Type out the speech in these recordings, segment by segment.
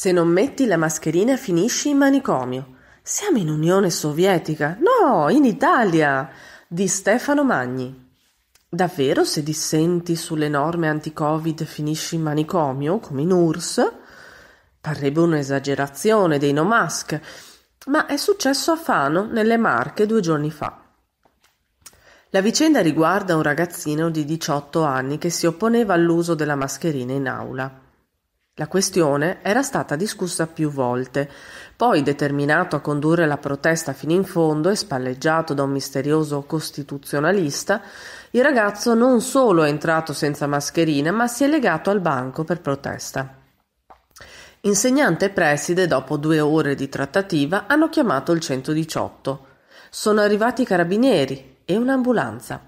Se non metti la mascherina finisci in manicomio. Siamo in Unione Sovietica? No, in Italia! di Stefano Magni. Davvero se dissenti sulle norme anti-Covid finisci in manicomio, come in URSS? Parrebbe un'esagerazione dei no mask, ma è successo a Fano, nelle Marche, due giorni fa. La vicenda riguarda un ragazzino di 18 anni che si opponeva all'uso della mascherina in aula. La questione era stata discussa più volte, poi determinato a condurre la protesta fino in fondo e spalleggiato da un misterioso costituzionalista, il ragazzo non solo è entrato senza mascherina, ma si è legato al banco per protesta. Insegnante e preside, dopo due ore di trattativa, hanno chiamato il 118. Sono arrivati i carabinieri e un'ambulanza.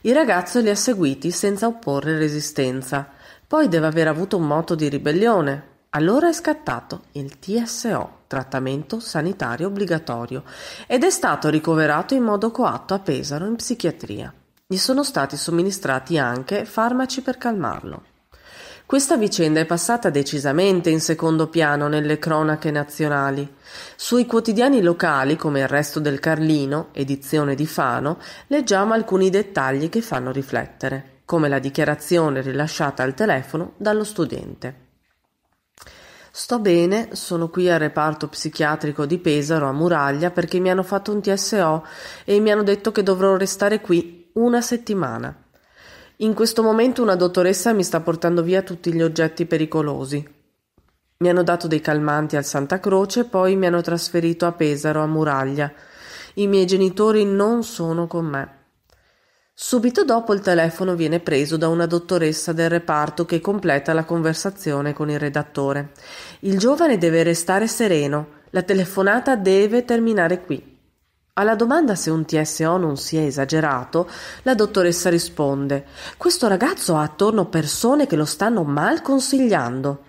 Il ragazzo li ha seguiti senza opporre resistenza. Poi deve aver avuto un moto di ribellione. Allora è scattato il TSO, trattamento sanitario obbligatorio, ed è stato ricoverato in modo coatto a Pesaro in psichiatria. Gli sono stati somministrati anche farmaci per calmarlo. Questa vicenda è passata decisamente in secondo piano nelle cronache nazionali. Sui quotidiani locali, come il resto del Carlino, edizione di Fano, leggiamo alcuni dettagli che fanno riflettere come la dichiarazione rilasciata al telefono dallo studente. Sto bene, sono qui al reparto psichiatrico di Pesaro a Muraglia perché mi hanno fatto un TSO e mi hanno detto che dovrò restare qui una settimana. In questo momento una dottoressa mi sta portando via tutti gli oggetti pericolosi. Mi hanno dato dei calmanti al Santa Croce, poi mi hanno trasferito a Pesaro, a Muraglia. I miei genitori non sono con me. Subito dopo il telefono viene preso da una dottoressa del reparto che completa la conversazione con il redattore. Il giovane deve restare sereno, la telefonata deve terminare qui. Alla domanda se un TSO non sia esagerato, la dottoressa risponde: Questo ragazzo ha attorno persone che lo stanno mal consigliando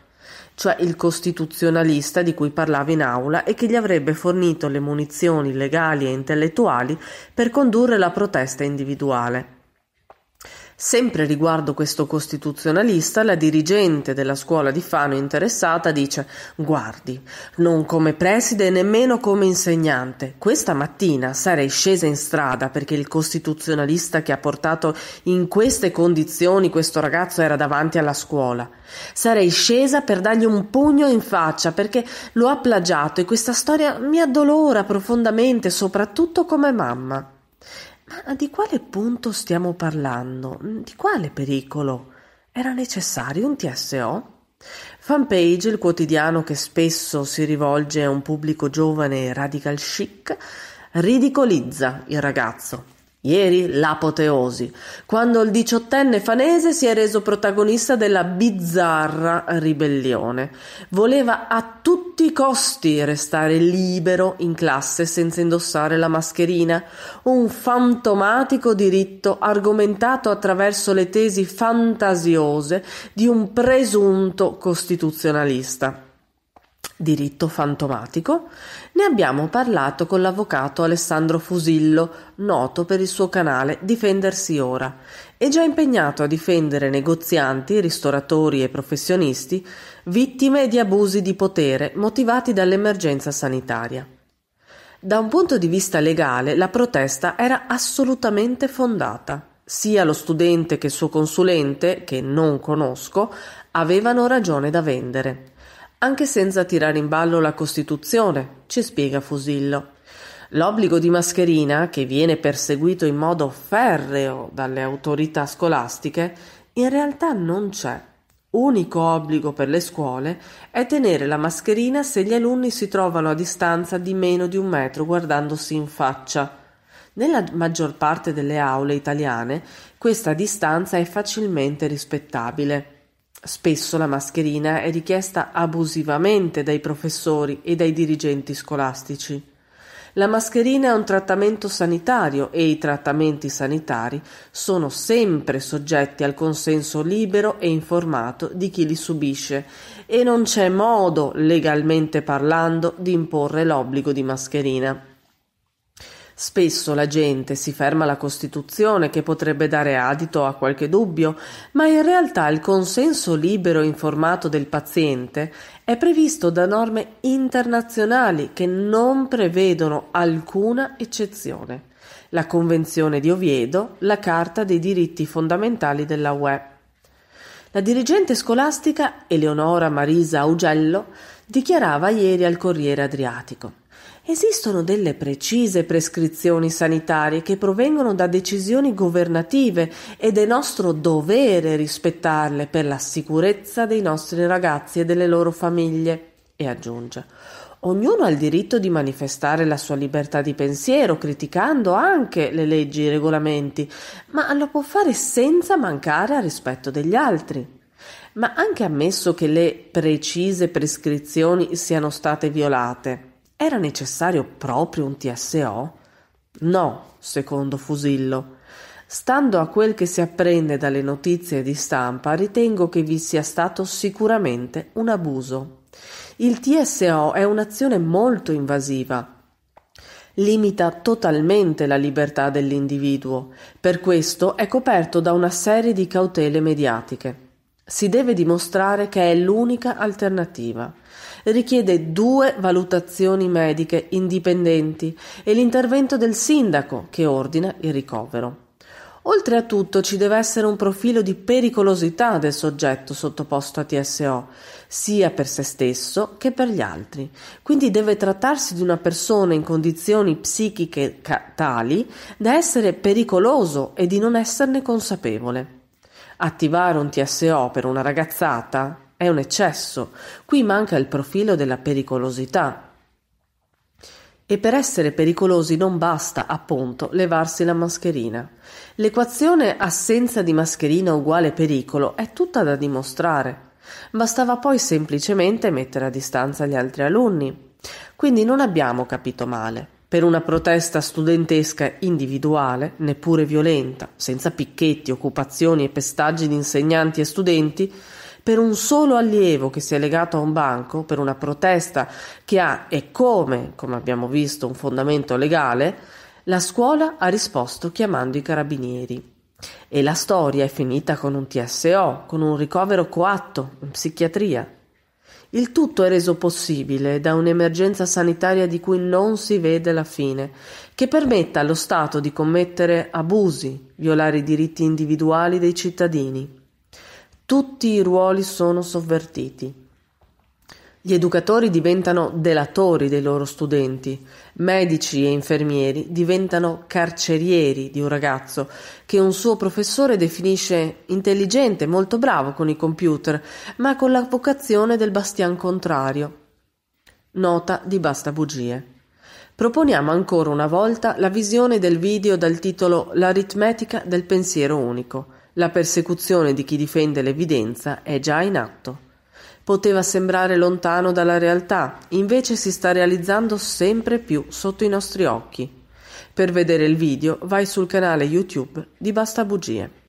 cioè il costituzionalista di cui parlava in aula e che gli avrebbe fornito le munizioni legali e intellettuali per condurre la protesta individuale. Sempre riguardo questo costituzionalista, la dirigente della scuola di Fano interessata dice Guardi, non come preside nemmeno come insegnante. Questa mattina sarei scesa in strada perché il costituzionalista che ha portato in queste condizioni questo ragazzo era davanti alla scuola. Sarei scesa per dargli un pugno in faccia perché lo ha plagiato e questa storia mi addolora profondamente, soprattutto come mamma di quale punto stiamo parlando? Mm, di quale pericolo? Era necessario un TSO? Fanpage, il quotidiano che spesso si rivolge a un pubblico giovane e radical chic, ridicolizza il ragazzo Ieri l'apoteosi, quando il diciottenne fanese si è reso protagonista della bizzarra ribellione. Voleva a tutti i costi restare libero in classe senza indossare la mascherina, un fantomatico diritto argomentato attraverso le tesi fantasiose di un presunto costituzionalista diritto fantomatico, ne abbiamo parlato con l'avvocato Alessandro Fusillo, noto per il suo canale Difendersi Ora, e già impegnato a difendere negozianti, ristoratori e professionisti vittime di abusi di potere motivati dall'emergenza sanitaria. Da un punto di vista legale la protesta era assolutamente fondata. Sia lo studente che il suo consulente, che non conosco, avevano ragione da vendere anche senza tirare in ballo la Costituzione, ci spiega Fusillo. L'obbligo di mascherina, che viene perseguito in modo ferreo dalle autorità scolastiche, in realtà non c'è. Unico obbligo per le scuole è tenere la mascherina se gli alunni si trovano a distanza di meno di un metro guardandosi in faccia. Nella maggior parte delle aule italiane questa distanza è facilmente rispettabile. Spesso la mascherina è richiesta abusivamente dai professori e dai dirigenti scolastici. La mascherina è un trattamento sanitario e i trattamenti sanitari sono sempre soggetti al consenso libero e informato di chi li subisce e non c'è modo, legalmente parlando, di imporre l'obbligo di mascherina. Spesso la gente si ferma alla Costituzione che potrebbe dare adito a qualche dubbio, ma in realtà il consenso libero e informato del paziente è previsto da norme internazionali che non prevedono alcuna eccezione. La Convenzione di Oviedo, la Carta dei diritti fondamentali della UE. La dirigente scolastica Eleonora Marisa Augello dichiarava ieri al Corriere Adriatico. Esistono delle precise prescrizioni sanitarie che provengono da decisioni governative ed è nostro dovere rispettarle per la sicurezza dei nostri ragazzi e delle loro famiglie. E aggiunge. Ognuno ha il diritto di manifestare la sua libertà di pensiero, criticando anche le leggi e i regolamenti, ma lo può fare senza mancare a rispetto degli altri. Ma anche ammesso che le precise prescrizioni siano state violate, era necessario proprio un TSO? No, secondo Fusillo. Stando a quel che si apprende dalle notizie di stampa, ritengo che vi sia stato sicuramente un abuso. Il TSO è un'azione molto invasiva. Limita totalmente la libertà dell'individuo, per questo è coperto da una serie di cautele mediatiche. Si deve dimostrare che è l'unica alternativa richiede due valutazioni mediche indipendenti e l'intervento del sindaco che ordina il ricovero. Oltre a tutto ci deve essere un profilo di pericolosità del soggetto sottoposto a TSO, sia per se stesso che per gli altri. Quindi deve trattarsi di una persona in condizioni psichiche tali da essere pericoloso e di non esserne consapevole. Attivare un TSO per una ragazzata è un eccesso, qui manca il profilo della pericolosità. E per essere pericolosi non basta, appunto, levarsi la mascherina. L'equazione assenza di mascherina uguale pericolo è tutta da dimostrare. Bastava poi semplicemente mettere a distanza gli altri alunni. Quindi non abbiamo capito male. Per una protesta studentesca individuale, neppure violenta, senza picchetti, occupazioni e pestaggi di insegnanti e studenti, per un solo allievo che si è legato a un banco, per una protesta che ha e come, come abbiamo visto, un fondamento legale, la scuola ha risposto chiamando i carabinieri. E la storia è finita con un TSO, con un ricovero coatto in psichiatria. Il tutto è reso possibile da un'emergenza sanitaria di cui non si vede la fine, che permetta allo Stato di commettere abusi, violare i diritti individuali dei cittadini. Tutti i ruoli sono sovvertiti. Gli educatori diventano delatori dei loro studenti, medici e infermieri diventano carcerieri di un ragazzo che un suo professore definisce intelligente, molto bravo con i computer, ma con la vocazione del bastian contrario. Nota di Basta Bugie. Proponiamo ancora una volta la visione del video dal titolo L'aritmetica del pensiero unico la persecuzione di chi difende l'evidenza è già in atto. Poteva sembrare lontano dalla realtà, invece si sta realizzando sempre più sotto i nostri occhi. Per vedere il video vai sul canale YouTube di Basta Bugie.